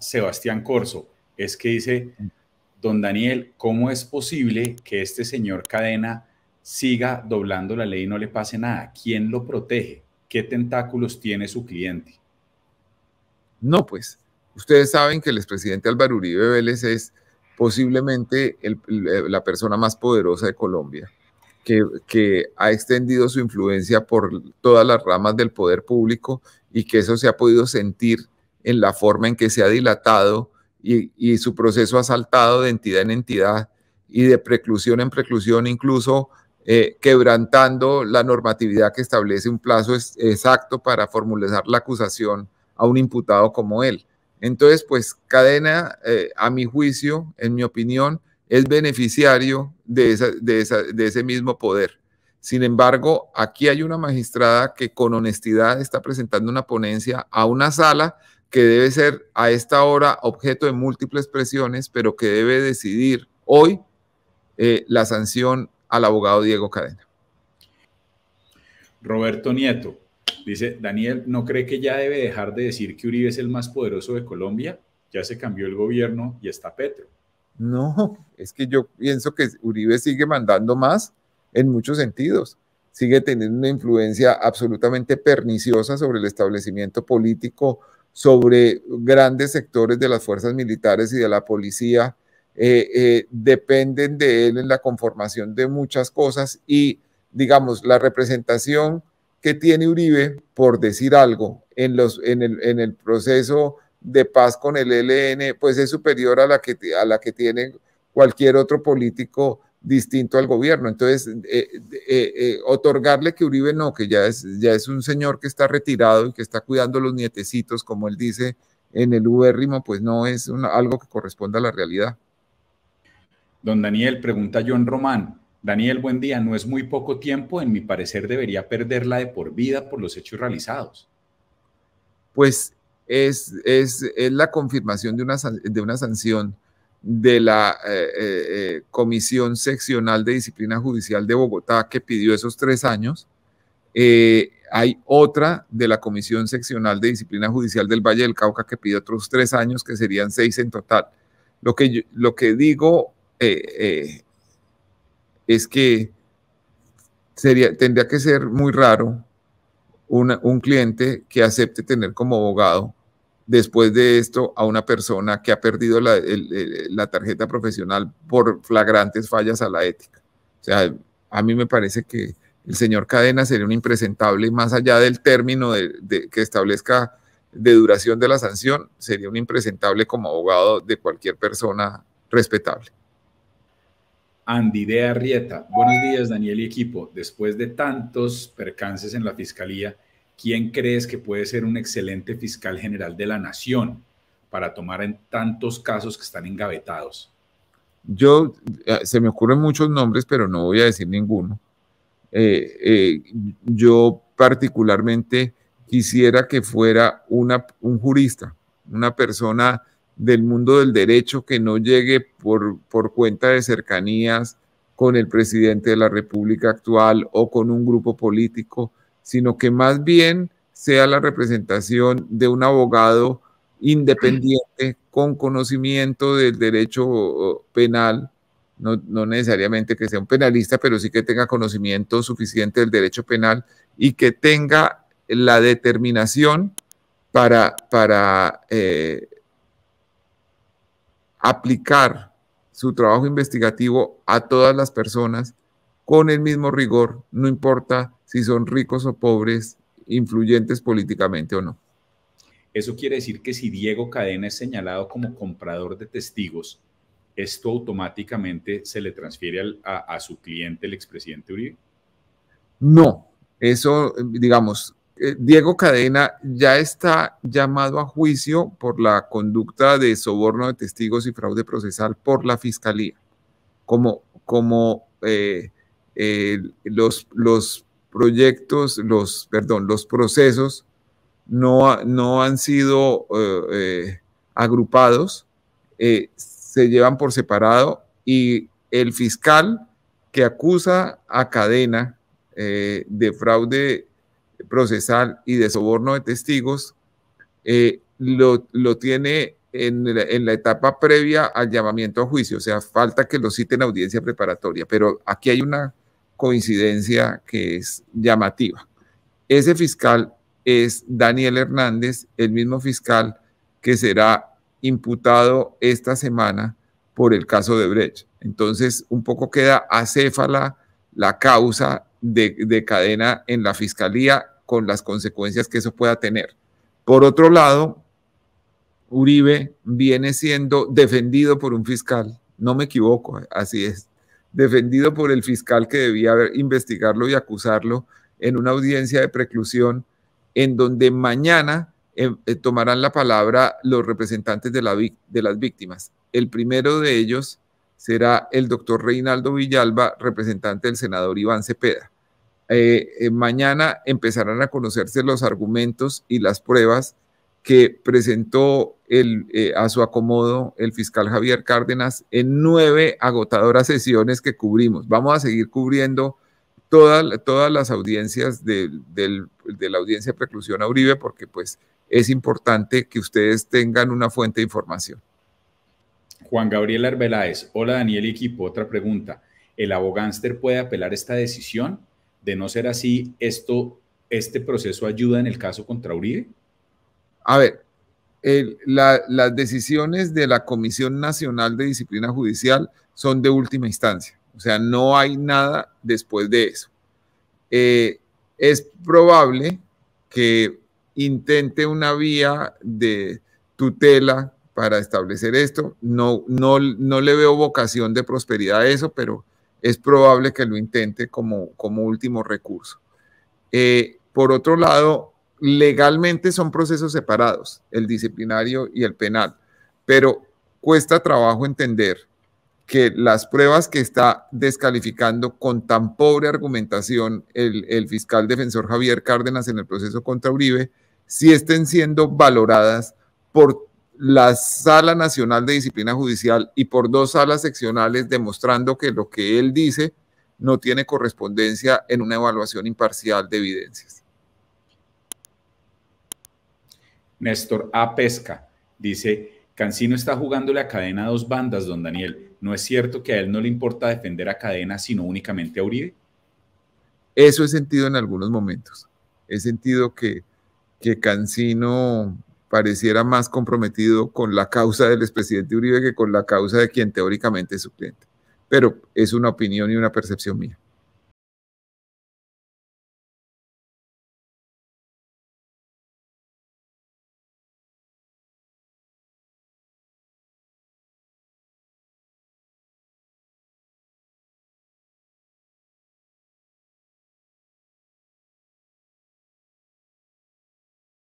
Sebastián Corso, es que dice, don Daniel, ¿cómo es posible que este señor Cadena siga doblando la ley y no le pase nada? ¿Quién lo protege? ¿Qué tentáculos tiene su cliente? No, pues ustedes saben que el expresidente Álvaro Uribe Vélez es posiblemente eh, la persona más poderosa de Colombia, que, que ha extendido su influencia por todas las ramas del poder público y que eso se ha podido sentir en la forma en que se ha dilatado y, su proceso ha saltado de entidad en entidad y de preclusión en preclusión, incluso eh, quebrantando la normatividad que establece un plazo exacto para formular la acusación a un imputado como él. Entonces, pues Cadena, eh, a mi juicio, en mi opinión, es beneficiario de, de, de ese mismo poder. Sin embargo, aquí hay una magistrada que con honestidad está presentando una ponencia a una sala que debe ser a esta hora objeto de múltiples presiones, pero que debe decidir hoy eh, la sanción al abogado Diego Cadena. Roberto Nieto dice, Daniel, ¿no cree que ya debe dejar de decir que Uribe es el más poderoso de Colombia? Ya se cambió el gobierno y está Petro. No, es que yo pienso que Uribe sigue mandando más en muchos sentidos. Sigue teniendo una influencia absolutamente perniciosa sobre el establecimiento político, sobre grandes sectores de las fuerzas militares y de la policía. Eh, eh, dependen de él en la conformación de muchas cosas y, digamos, la representación que tiene Uribe, por decir algo, en, los, en, el, en el proceso de paz con el ELN, pues es superior a la que, a la que tiene cualquier otro político distinto al gobierno. Entonces, eh, eh, eh, otorgarle que Uribe no, que ya es, ya es un señor que está retirado y que está cuidando los nietecitos, como él dice en el uberrimo pues no es algo que corresponda a la realidad. Don Daniel, pregunta John Román. Daniel, buen día. No es muy poco tiempo, en mi parecer debería perderla de por vida por los hechos realizados. Pues es, es, la confirmación de una, de una sanción de la eh, eh, eh, Comisión Seccional de Disciplina Judicial de Bogotá que pidió esos tres años. hay otra de la Comisión Seccional de Disciplina Judicial del Valle del Cauca que pide otros tres años, que serían seis en total. Lo que, lo que digo es que sería, tendría que ser muy raro un cliente que acepte tener como abogado después de esto a una persona que ha perdido la, tarjeta profesional por flagrantes fallas a la ética. O sea, a mí me parece que el señor Cadena sería un impresentable, más allá del término que establezca de duración de la sanción, sería un impresentable como abogado de cualquier persona respetable. Andy de buenos días Daniel y equipo. Después de tantos percances en la Fiscalía, ¿quién crees que puede ser un excelente fiscal general de la nación para tomar en tantos casos que están engavetados? Yo, eh, se me ocurren muchos nombres, pero no voy a decir ninguno. Eh, eh, yo particularmente quisiera que fuera un jurista, una persona del mundo del derecho que no llegue por, por cuenta de cercanías con el presidente de la República actual o con un grupo político, sino que más bien sea la representación de un abogado independiente con conocimiento del derecho penal, no, necesariamente que sea un penalista, pero sí que tenga conocimiento suficiente del derecho penal y que tenga la determinación para, para eh, aplicar su trabajo investigativo a todas las personas con el mismo rigor, no importa si son ricos o pobres, influyentes políticamente o no. Eso quiere decir que si Diego Cadena es señalado como comprador de testigos, esto automáticamente se le transfiere a, su cliente, el expresidente Uribe? No, eso, digamos, eh, Diego Cadena ya está llamado a juicio por la conducta de soborno de testigos y fraude procesal por la fiscalía, como, como eh, eh, los, los proyectos, los, perdón, los procesos no, no han sido eh, eh, agrupados, se llevan por separado y el fiscal que acusa a cadena de fraude procesal y de soborno de testigos lo, tiene en la, en la etapa previa al llamamiento a juicio, o sea, falta que lo citen a audiencia preparatoria, pero aquí hay una coincidencia que es llamativa. Ese fiscal es Daniel Hernández, el mismo fiscal que será imputado esta semana por el caso de Brecht. Entonces, un poco queda acéfala la causa de, cadena en la fiscalía con las consecuencias que eso pueda tener. Por otro lado, Uribe viene siendo defendido por un fiscal, no me equivoco, así es, defendido por el fiscal que debía investigarlo y acusarlo en una audiencia de preclusión en donde mañana eh, eh, tomarán la palabra los representantes de, las víctimas. El primero de ellos será el doctor Reinaldo Villalba, representante del senador Iván Cepeda. Eh, mañana empezarán a conocerse los argumentos y las pruebas que presentó el, eh, a su acomodo el fiscal Javier Cárdenas en nueve agotadoras sesiones que cubrimos. Vamos a seguir cubriendo todas las audiencias de, la audiencia de preclusión a Uribe porque pues es importante que ustedes tengan una fuente de información. Juan Gabriel Arbeláez, hola Daniel y equipo, otra pregunta. ¿El abogánster puede apelar esta decisión? De no ser así, esto, ¿este proceso ayuda en el caso contra Uribe? A ver, las decisiones de la Comisión Nacional de Disciplina Judicial son de última instancia, o sea, no hay nada después de eso. Eh, es probable que intente una vía de tutela para establecer esto. No, no, le veo vocación de prosperidad a eso, pero es probable que lo intente como, como último recurso. Eh, por otro lado, legalmente son procesos separados, el disciplinario y el penal, pero cuesta trabajo entender que las pruebas que está descalificando con tan pobre argumentación el, fiscal defensor Javier Cárdenas en el proceso contra Uribe, si estén siendo valoradas por la Sala Nacional de Disciplina Judicial y por dos salas seccionales, demostrando que lo que él dice no tiene correspondencia en una evaluación imparcial de evidencias. Néstor A. Pesca dice, Cancino está jugándole a cadena a dos bandas, don Daniel. ¿No es cierto que a él no le importa defender a cadena, sino únicamente a Uribe? Eso he sentido en algunos momentos. He sentido que, que Cancino pareciera más comprometido con la causa del expresidente Uribe que con la causa de quien teóricamente es su cliente. Pero es una opinión y una percepción mía.